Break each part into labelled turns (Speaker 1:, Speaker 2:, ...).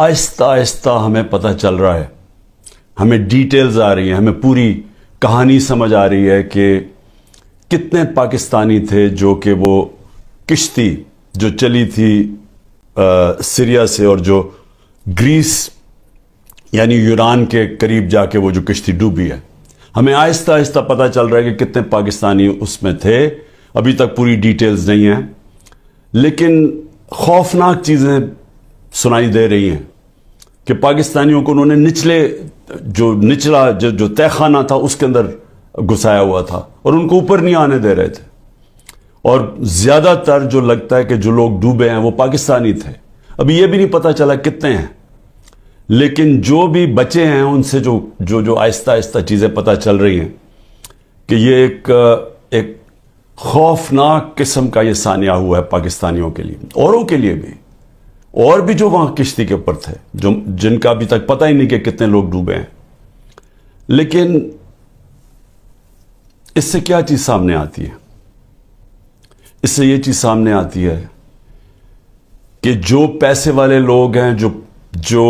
Speaker 1: आहिस्ता आहिस्ता हमें पता चल रहा है हमें डिटेल्स आ रही हैं हमें पूरी कहानी समझ आ रही है कि कितने पाकिस्तानी थे जो कि वो किश्ती जो चली थी आ, सीरिया से और जो ग्रीस यानी यूरान के करीब जाके वो जो किश्ती डूबी है हमें आहिस्ता आहिस्ता पता चल रहा है कि कितने पाकिस्तानी उसमें थे अभी तक पूरी डिटेल्स नहीं हैं लेकिन खौफनाक चीज़ें सुनाई दे रही हैं कि पाकिस्तानियों को उन्होंने निचले जो निचला जो जो तहखाना था उसके अंदर घुसाया हुआ था और उनको ऊपर नहीं आने दे रहे थे और ज़्यादातर जो लगता है कि जो लोग डूबे हैं वो पाकिस्तानी थे अभी ये भी नहीं पता चला कितने हैं लेकिन जो भी बचे हैं उनसे जो जो जो आहिस्ता आहिस्ता चीज़ें पता चल रही हैं कि ये एक एक खौफनाक किस्म का ये सानिया हुआ है पाकिस्तानियों के लिए औरों के लिए भी और भी जो वहां किश्ती के ऊपर थे जो जिनका अभी तक पता ही नहीं कि कितने लोग डूबे हैं लेकिन इससे क्या चीज सामने आती है इससे यह चीज सामने आती है कि जो पैसे वाले लोग हैं जो जो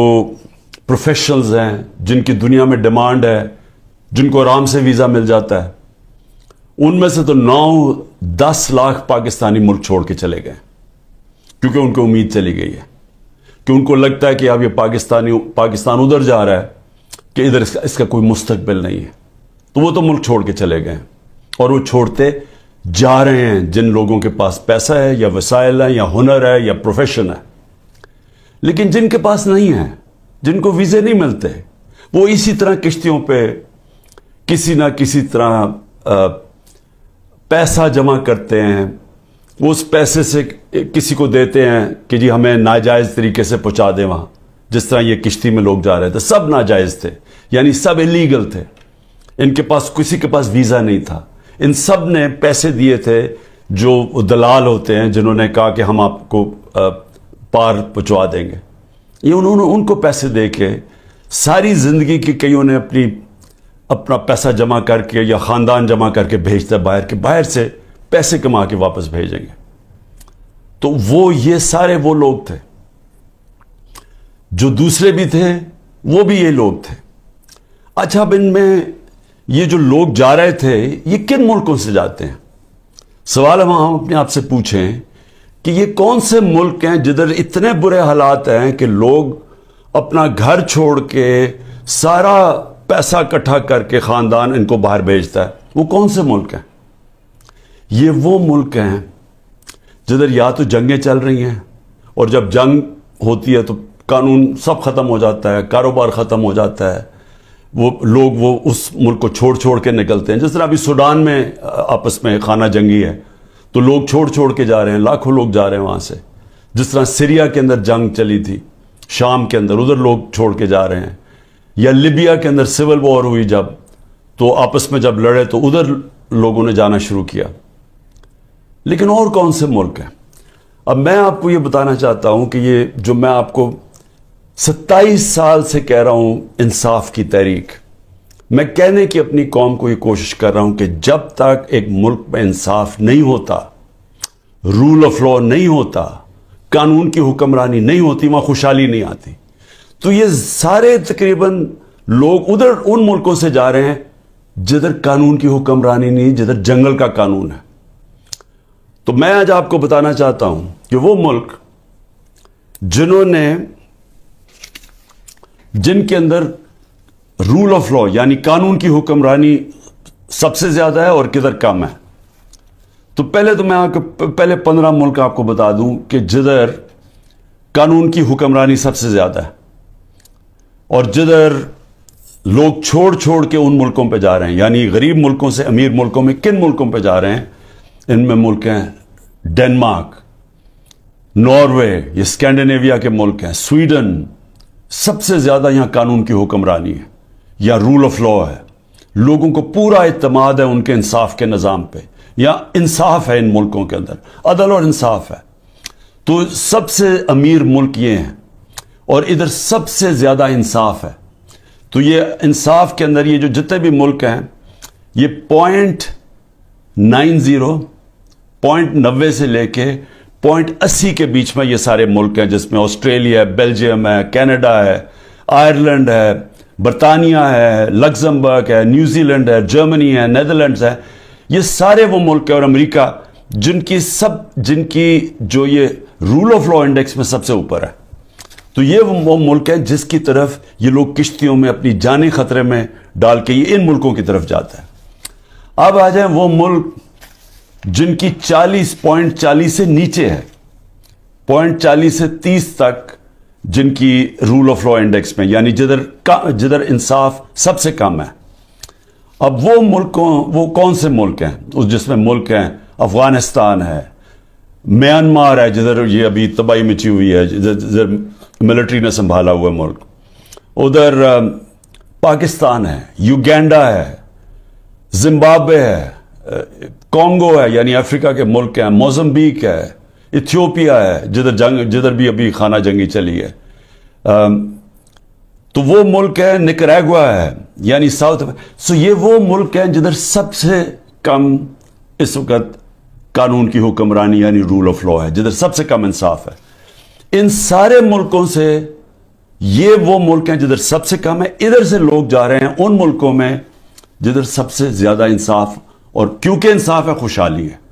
Speaker 1: प्रोफेशनल्स हैं जिनकी दुनिया में डिमांड है जिनको आराम से वीज़ा मिल जाता है उनमें से तो नौ दस लाख पाकिस्तानी मुल्क छोड़ के चले गए क्योंकि उनको उम्मीद चली गई है कि उनको लगता है कि अब ये पाकिस्तानी पाकिस्तान उधर जा रहा है कि इधर इसका, इसका कोई मुस्तबिल नहीं है तो वो तो मुल्क छोड़ के चले गए और वो छोड़ते जा रहे हैं जिन लोगों के पास पैसा है या वसाइल है या हुनर है या प्रोफेशन है लेकिन जिनके पास नहीं है जिनको वीज़े नहीं मिलते वो इसी तरह किश्तियों पे किसी ना किसी तरह आ, पैसा जमा करते हैं उस पैसे से किसी को देते हैं कि जी हमें नाजायज़ तरीके से पहुंचा दें वहां जिस तरह ये किश्ती में लोग जा रहे थे सब नाजायज़ थे यानी सब इलीगल थे इनके पास किसी के पास वीज़ा नहीं था इन सब ने पैसे दिए थे जो दलाल होते हैं जिन्होंने कहा कि हम आपको पार पहुंचवा देंगे ये उन्होंने उनको पैसे दे के सारी ज़िंदगी की कईयों ने अपनी अपना पैसा जमा करके या ख़ानदान जमा करके भेजता बाहर के बाहर से पैसे कमा के वापस भेजेंगे तो वो ये सारे वो लोग थे जो दूसरे भी थे वो भी ये लोग थे अच्छा अब इनमें ये जो लोग जा रहे थे ये किन मुल्कों से जाते हैं सवाल हम हम अपने आप से पूछें कि ये कौन से मुल्क हैं जिधर इतने बुरे हालात हैं कि लोग अपना घर छोड़ के सारा पैसा इकट्ठा करके ख़ानदान इनको बाहर भेजता है वो कौन से मुल्क हैं ये वो मुल्क हैं जिधर या तो जंगें चल रही हैं और जब जंग होती है तो कानून सब ख़त्म हो जाता है कारोबार ख़त्म हो जाता है वो लोग वो उस मुल्क को छोड़ छोड़ के निकलते हैं जिस तरह अभी सूडान में आपस में खाना जंगी है तो लोग छोड़ छोड़ के जा रहे हैं लाखों लोग जा रहे हैं वहाँ से जिस तरह सीरिया के अंदर जंग चली थी शाम के अंदर उधर लोग छोड़ के जा रहे हैं या लिबिया के अंदर सिविल वॉर हुई जब तो आपस में जब लड़े तो उधर लोगों ने जाना शुरू किया लेकिन और कौन से मुल्क हैं अब मैं आपको ये बताना चाहता हूं कि ये जो मैं आपको सत्ताईस साल से कह रहा हूं इंसाफ की तहरीक मैं कहने की अपनी कौम को ये कोशिश कर रहा हूं कि जब तक एक मुल्क में इंसाफ नहीं होता रूल ऑफ लॉ नहीं होता कानून की हुक्मरानी नहीं होती वहां खुशहाली नहीं आती तो ये सारे तकरीबन लोग उधर उन मुल्कों से जा रहे हैं जिधर कानून की हुक्मरानी नहीं जिधर जंगल का कानून है तो मैं आज आपको बताना चाहता हूं कि वो मुल्क जिन्होंने जिनके अंदर रूल ऑफ लॉ यानी कानून की हुक्मरानी सबसे ज्यादा है और किधर कम है तो पहले तो मैं आपको पहले पंद्रह मुल्क आपको बता दूं कि जिधर कानून की हुक्मरानी सबसे ज्यादा है और जिधर लोग छोड़ छोड़ के उन मुल्कों पे जा रहे हैं यानी गरीब मुल्कों से अमीर मुल्कों में किन मुल्कों पे जा रहे हैं इनमें मुल्क हैं डेनमार्क नॉर्वे ये स्कैंडिनेविया के मुल्क हैं स्वीडन सबसे ज़्यादा यहां कानून की हुक्मरानी है या रूल ऑफ लॉ है लोगों को पूरा इतमाद है उनके इंसाफ के निज़ाम पे या इंसाफ है इन मुल्कों के अंदर अदल और इंसाफ है तो सबसे अमीर मुल्क ये हैं और इधर सबसे ज़्यादा इंसाफ है तो ये इंसाफ के अंदर ये जो जितने भी मुल्क हैं ये पॉइंट नाइन ज़ीरो पॉइंट नब्बे से लेके पॉइंट अस्सी के बीच में ये सारे मुल्क हैं जिसमें ऑस्ट्रेलिया है बेल्जियम है कनाडा है आयरलैंड है बरतानिया है लग्जमबर्ग है न्यूजीलैंड है जर्मनी है नैदरलैंड है ये सारे वो मुल्क है और अमेरिका जिनकी सब जिनकी जो ये रूल ऑफ लॉ इंडेक्स में सबसे ऊपर है तो ये वो मुल्क है जिसकी तरफ ये लोग किश्तियों में अपनी जाने खतरे में डाल के ये इन मुल्कों की तरफ जाते हैं अब आ जाए वो मुल्क जिनकी 40 पॉइंट चालीस से नीचे है पॉइंट चालीस से 30 तक जिनकी रूल ऑफ लॉ इंडेक्स में यानी जिधर जिधर इंसाफ सबसे कम है अब वो मुल्कों वो कौन से मुल्क हैं उस तो जिसमें मुल्क हैं अफगानिस्तान है म्यांमार है जिधर ये अभी तबाही मची हुई है जिधर जिधर मिलिट्री ने संभाला हुआ मुल्क उधर पाकिस्तान है युगेंडा है जिम्बाब्वे है कॉन्गो है यानी अफ्रीका के मुल्क हैं मोजम्बीक है इथियोपिया है जिधर जंग जिधर भी अभी खाना जंगी चली है आ, तो वो मुल्क है निकरेगुआ है यानी साउथ सो ये वो मुल्क हैं जिधर सबसे कम इस वक्त कानून की हुक्मरानी यानी रूल ऑफ लॉ है जिधर सबसे कम इंसाफ है इन सारे मुल्कों से ये वो मुल्क हैं जिधर सबसे कम है इधर से लोग जा रहे हैं उन मुल्कों में जिधर सबसे ज्यादा इंसाफ और क्योंकि इंसाफ है खुशहाली है